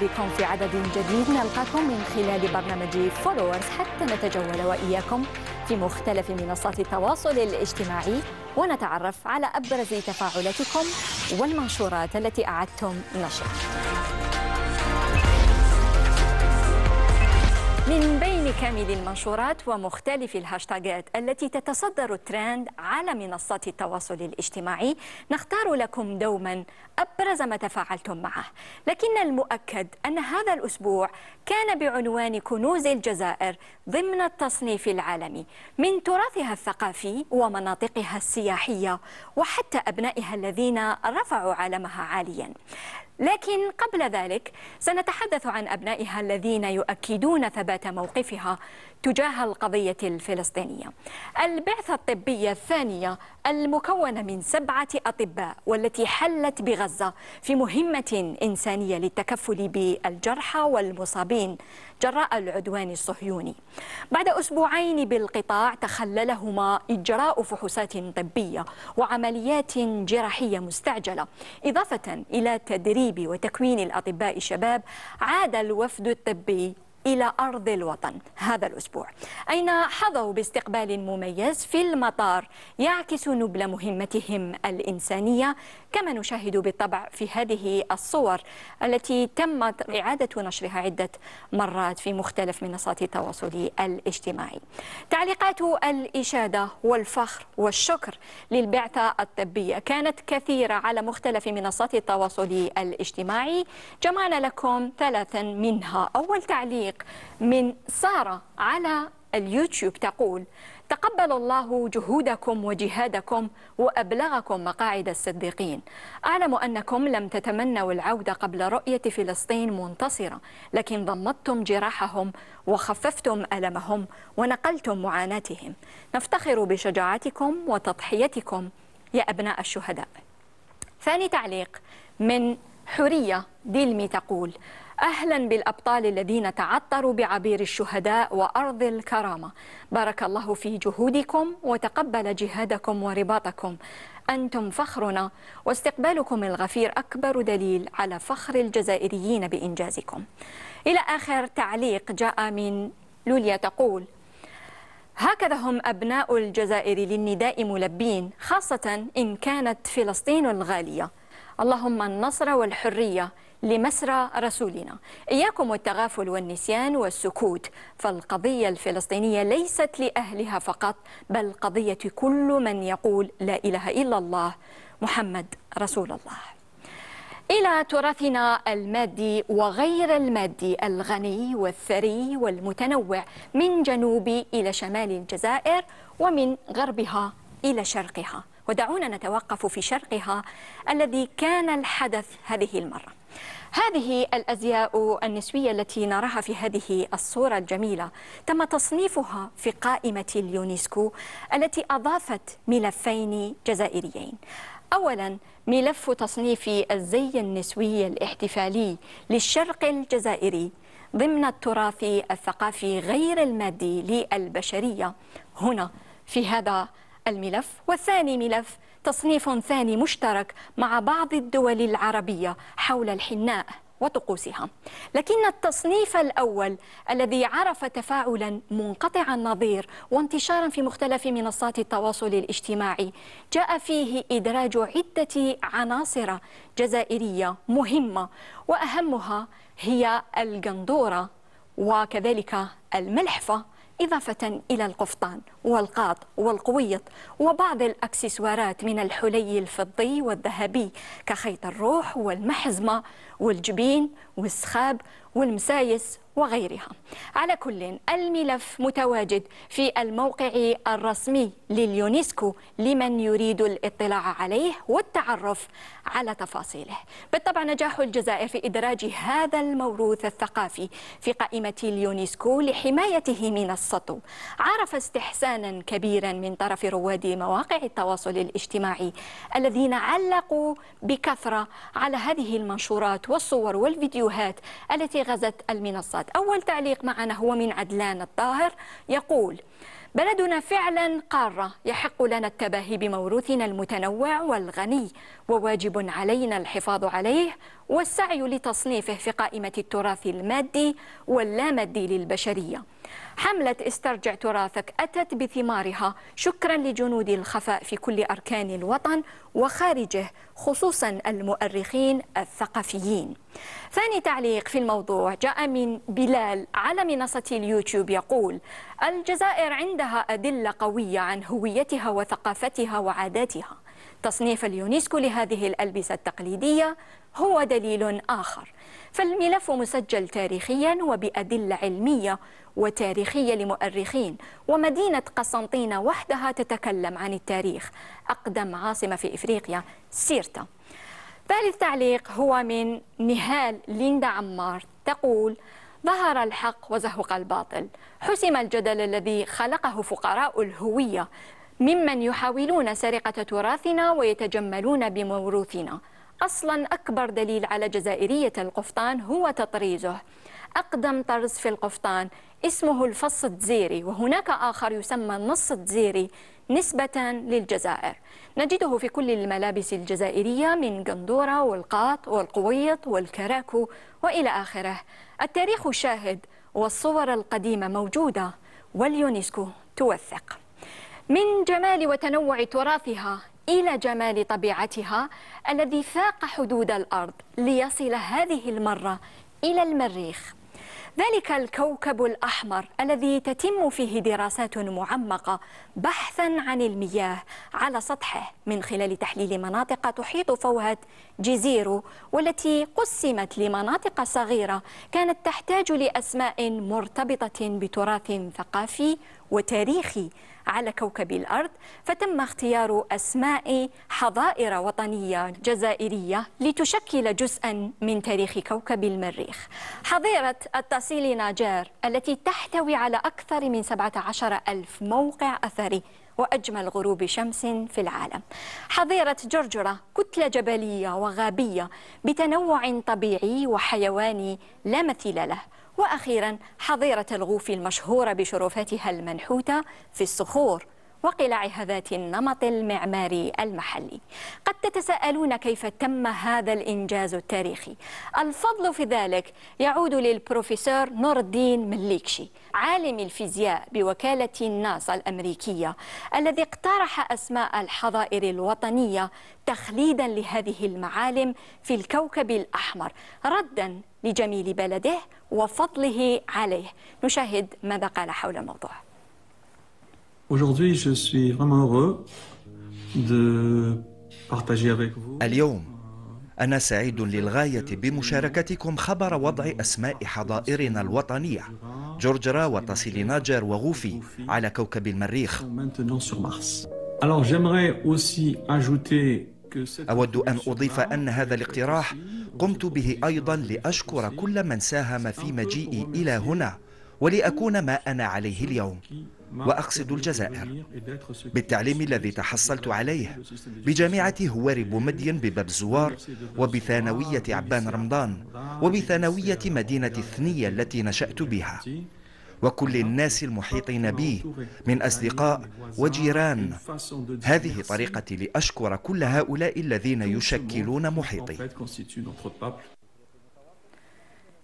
بكم في عدد جديد نلقاكم من خلال برنامج فولورز حتى نتجول وإياكم في مختلف منصات التواصل الاجتماعي ونتعرف على أبرز تفاعلاتكم والمنشورات التي أعدتم نشرها من بين كامل المنشورات ومختلف الهاشتاجات التي تتصدر الترند على منصات التواصل الاجتماعي نختار لكم دوما أبرز ما تفاعلتم معه لكن المؤكد أن هذا الأسبوع كان بعنوان كنوز الجزائر ضمن التصنيف العالمي من تراثها الثقافي ومناطقها السياحية وحتى أبنائها الذين رفعوا عالمها عاليا لكن قبل ذلك سنتحدث عن أبنائها الذين يؤكدون ثبات موقفها تجاه القضية الفلسطينية البعثة الطبية الثانية المكونة من سبعة أطباء والتي حلت بغزة في مهمة إنسانية للتكفل بالجرحى والمصابين جراء العدوان الصهيوني بعد أسبوعين بالقطاع تخللهما إجراء فحوصات طبية وعمليات جراحية مستعجلة إضافة إلى تدريب وتكوين الأطباء الشباب عاد الوفد الطبي إلى أرض الوطن هذا الأسبوع أين حظوا باستقبال مميز في المطار يعكس نبل مهمتهم الإنسانية كما نشاهد بالطبع في هذه الصور التي تمت إعادة نشرها عدة مرات في مختلف منصات التواصل الاجتماعي تعليقات الإشادة والفخر والشكر للبعثة الطبية كانت كثيرة على مختلف منصات التواصل الاجتماعي جمعنا لكم ثلاثا منها أول تعليق تعليق من سارة على اليوتيوب تقول تقبل الله جهودكم وجهادكم وأبلغكم مقاعد الصديقين أعلم أنكم لم تتمنوا العودة قبل رؤية فلسطين منتصرة لكن ضمدتم جراحهم وخففتم ألمهم ونقلتم معاناتهم نفتخر بشجاعتكم وتضحيتكم يا أبناء الشهداء ثاني تعليق من حورية ديلمي تقول أهلا بالأبطال الذين تعطروا بعبير الشهداء وأرض الكرامة بارك الله في جهودكم وتقبل جهادكم ورباطكم أنتم فخرنا واستقبالكم الغفير أكبر دليل على فخر الجزائريين بإنجازكم إلى آخر تعليق جاء من لوليا تقول هكذا هم أبناء الجزائر للنداء ملبين خاصة إن كانت فلسطين الغالية اللهم النصر والحرية لمسرى رسولنا إياكم والتغافل والنسيان والسكوت فالقضية الفلسطينية ليست لأهلها فقط بل قضية كل من يقول لا إله إلا الله محمد رسول الله إلى تراثنا المادي وغير المادي الغني والثري والمتنوع من جنوب إلى شمال الجزائر ومن غربها إلى شرقها ودعونا نتوقف في شرقها الذي كان الحدث هذه المرة هذه الأزياء النسوية التي نراها في هذه الصورة الجميلة تم تصنيفها في قائمة اليونسكو التي أضافت ملفين جزائريين أولا ملف تصنيف الزي النسوي الاحتفالي للشرق الجزائري ضمن التراث الثقافي غير المادي للبشرية هنا في هذا الملف وثاني ملف تصنيف ثاني مشترك مع بعض الدول العربية حول الحناء وطقوسها لكن التصنيف الأول الذي عرف تفاعلا منقطع النظير وانتشارا في مختلف منصات التواصل الاجتماعي جاء فيه إدراج عدة عناصر جزائرية مهمة وأهمها هي القندورة وكذلك الملحفة إضافة إلى القفطان والقاط والقويط وبعض الأكسسوارات من الحلي الفضي والذهبي كخيط الروح والمحزمة والجبين والسخاب والمسايس وغيرها على كل الملف متواجد في الموقع الرسمي لليونسكو لمن يريد الاطلاع عليه والتعرف على تفاصيله بالطبع نجاح الجزائر في إدراج هذا الموروث الثقافي في قائمة اليونسكو لحمايته من السطو عرف استحسان إعلانا كبيرا من طرف رواد مواقع التواصل الاجتماعي الذين علقوا بكثرة على هذه المنشورات والصور والفيديوهات التي غزت المنصات أول تعليق معنا هو من عدلان الطاهر يقول بلدنا فعلا قارة يحق لنا التباهي بموروثنا المتنوع والغني وواجب علينا الحفاظ عليه والسعي لتصنيفه في قائمة التراث المادي واللامادي للبشرية حملة استرجع تراثك أتت بثمارها شكرا لجنود الخفاء في كل أركان الوطن وخارجه خصوصا المؤرخين الثقافيين ثاني تعليق في الموضوع جاء من بلال على منصة اليوتيوب يقول الجزائر عندها أدلة قوية عن هويتها وثقافتها وعاداتها تصنيف اليونسكو لهذه الألبسة التقليدية هو دليل آخر فالملف مسجل تاريخيا وبأدلة علمية وتاريخية لمؤرخين ومدينة قسنطين وحدها تتكلم عن التاريخ أقدم عاصمة في إفريقيا سيرتا ثالث تعليق هو من نهال ليندا عمار تقول ظهر الحق وزهق الباطل حسم الجدل الذي خلقه فقراء الهوية ممن يحاولون سرقة تراثنا ويتجملون بموروثنا أصلا أكبر دليل على جزائرية القفطان هو تطريزه أقدم طرز في القفطان اسمه الفص الزيري وهناك آخر يسمى النص الزيري نسبة للجزائر نجده في كل الملابس الجزائرية من قندورة والقاط والقويط والكراكو وإلى آخره التاريخ شاهد والصور القديمة موجودة واليونسكو توثق من جمال وتنوع تراثها إلى جمال طبيعتها الذي فاق حدود الأرض ليصل هذه المرة إلى المريخ ذلك الكوكب الأحمر الذي تتم فيه دراسات معمقة بحثا عن المياه على سطحه من خلال تحليل مناطق تحيط فوهة جزيرو والتي قسمت لمناطق صغيرة كانت تحتاج لأسماء مرتبطة بتراث ثقافي وتاريخي على كوكب الأرض فتم اختيار أسماء حظائر وطنية جزائرية لتشكل جزءا من تاريخ كوكب المريخ حظيرة التصيل ناجار التي تحتوي على أكثر من 17 ألف موقع أثري وأجمل غروب شمس في العالم حظيرة جرجرة كتلة جبلية وغابية بتنوع طبيعي وحيواني لا مثيل له وأخيرا حظيرة الغوف المشهورة بشرفاتها المنحوتة في الصخور وقلعها ذات النمط المعماري المحلي قد تتساءلون كيف تم هذا الإنجاز التاريخي الفضل في ذلك يعود للبروفيسور نور الدين مليكشي عالم الفيزياء بوكالة ناسا الأمريكية الذي اقترح أسماء الحظائر الوطنية تخليدا لهذه المعالم في الكوكب الأحمر ردا لجميل بلده وفضله عليه نشاهد ماذا قال حول الموضوع Aujourd'hui, je suis vraiment heureux de partager avec vous. اليوم أنا سعيد للغاية بمشاركتكم خبر وضع أسماء حضائرنا الوطنية جورجرا وتصيل ناجر وغوفي على كوكب المريخ أود أن أضيف أن هذا الاقتراح قمت به أيضا لأشكر كل من ساهم في مجيئي إلى هنا ولأكون ما أنا عليه اليوم واقصد الجزائر بالتعليم الذي تحصلت عليه بجامعه هواري بومدين بباب زوار وبثانويه عبان رمضان وبثانويه مدينه الثنيه التي نشات بها وكل الناس المحيطين بي من أصدقاء وجيران هذه طريقتي لأشكر كل هؤلاء الذين يشكلون محيطي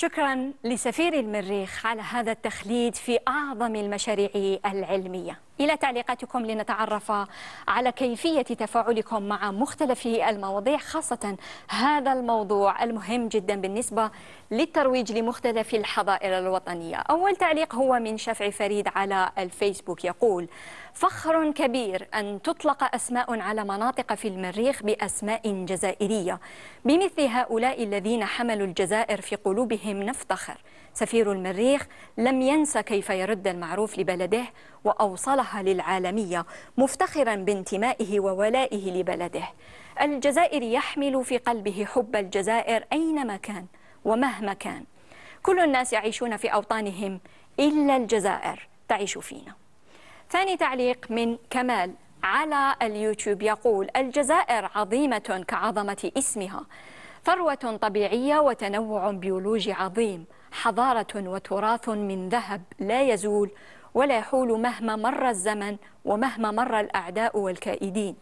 شكرا لسفير المريخ على هذا التخليد في أعظم المشاريع العلمية إلى تعليقاتكم لنتعرف على كيفية تفاعلكم مع مختلف المواضيع خاصة هذا الموضوع المهم جدا بالنسبة للترويج لمختلف الحظائر الوطنية أول تعليق هو من شفع فريد على الفيسبوك يقول فخر كبير أن تطلق أسماء على مناطق في المريخ بأسماء جزائرية بمثل هؤلاء الذين حملوا الجزائر في قلوبهم نفتخر سفير المريخ لم ينسى كيف يرد المعروف لبلده وأوصلها للعالمية مفتخرا بانتمائه وولائه لبلده الجزائري يحمل في قلبه حب الجزائر أينما كان ومهما كان كل الناس يعيشون في أوطانهم إلا الجزائر تعيش فينا ثاني تعليق من كمال على اليوتيوب يقول الجزائر عظيمة كعظمة اسمها ثروة طبيعية وتنوع بيولوجي عظيم حضارة وتراث من ذهب لا يزول ولا يحول مهما مر الزمن ومهما مر الأعداء والكائدين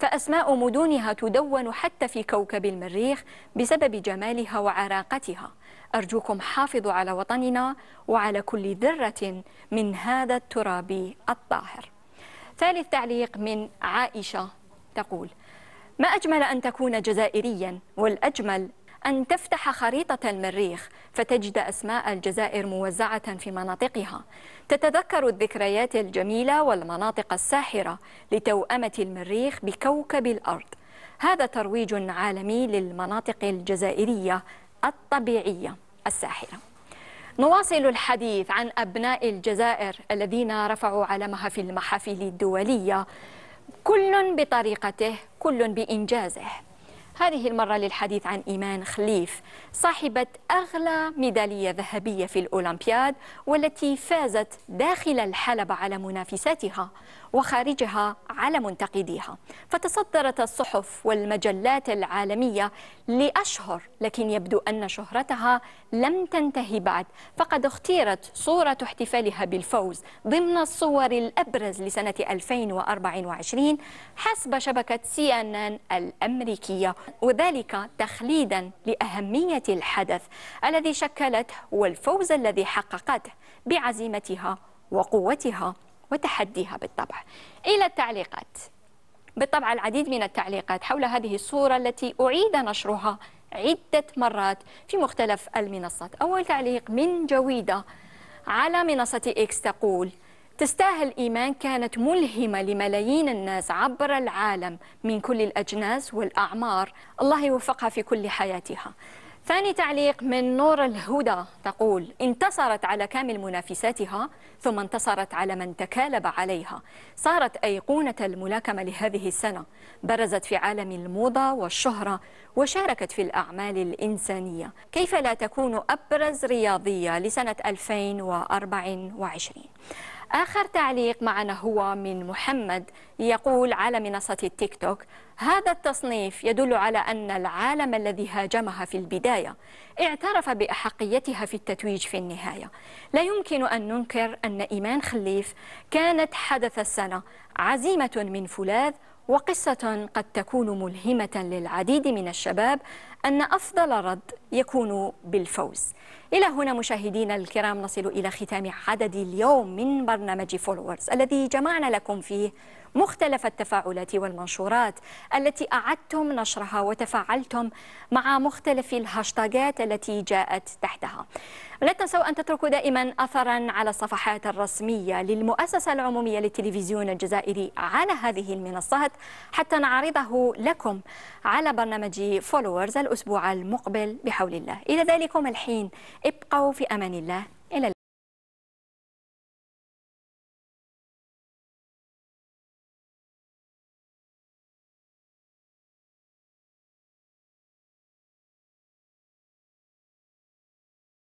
فأسماء مدنها تدون حتى في كوكب المريخ بسبب جمالها وعراقتها أرجوكم حافظوا على وطننا وعلى كل ذرة من هذا التراب الطاهر ثالث تعليق من عائشة تقول ما أجمل أن تكون جزائريا والأجمل أن تفتح خريطة المريخ فتجد أسماء الجزائر موزعة في مناطقها تتذكر الذكريات الجميلة والمناطق الساحرة لتوأمة المريخ بكوكب الأرض هذا ترويج عالمي للمناطق الجزائرية الطبيعية الساحرة نواصل الحديث عن أبناء الجزائر الذين رفعوا علمها في المحافل الدولية كل بطريقته كل بإنجازه هذه المرة للحديث عن إيمان خليف صاحبة أغلى ميدالية ذهبية في الأولمبياد والتي فازت داخل الحلبة على منافساتها وخارجها على منتقديها فتصدرت الصحف والمجلات العالمية لأشهر لكن يبدو أن شهرتها لم تنتهي بعد فقد اختيرت صورة احتفالها بالفوز ضمن الصور الأبرز لسنة 2024 حسب شبكة سي ان ان الأمريكية وذلك تخليدا لأهمية الحدث الذي شكلته والفوز الذي حققته بعزيمتها وقوتها وتحديها بالطبع إلى التعليقات بالطبع العديد من التعليقات حول هذه الصورة التي أعيد نشرها عدة مرات في مختلف المنصات أول تعليق من جويدة على منصة إكس تقول تستاهل إيمان كانت ملهمة لملايين الناس عبر العالم من كل الأجناس والأعمار الله يوفقها في كل حياتها ثاني تعليق من نور الهدى تقول انتصرت على كامل منافساتها ثم انتصرت على من تكالب عليها صارت أيقونة الملاكمة لهذه السنة برزت في عالم الموضة والشهرة وشاركت في الأعمال الإنسانية كيف لا تكون أبرز رياضية لسنة 2024 آخر تعليق معنا هو من محمد يقول على منصة التيك توك هذا التصنيف يدل على أن العالم الذي هاجمها في البداية اعترف بأحقيتها في التتويج في النهاية لا يمكن أن ننكر أن إيمان خليف كانت حدث السنة عزيمة من فولاذ وقصة قد تكون ملهمة للعديد من الشباب أن أفضل رد يكون بالفوز إلى هنا مشاهدينا الكرام نصل إلى ختام عدد اليوم من برنامج فولورز الذي جمعنا لكم فيه مختلف التفاعلات والمنشورات التي أعدتم نشرها وتفاعلتم مع مختلف الهاشتاغات التي جاءت تحتها لا تنسوا أن تتركوا دائما أثرا على الصفحات الرسمية للمؤسسة العمومية للتلفزيون الجزائري على هذه المنصات حتى نعرضه لكم على برنامج فولورز الأسبوع المقبل بحول الله إلى ذلكم الحين ابقوا في أمان الله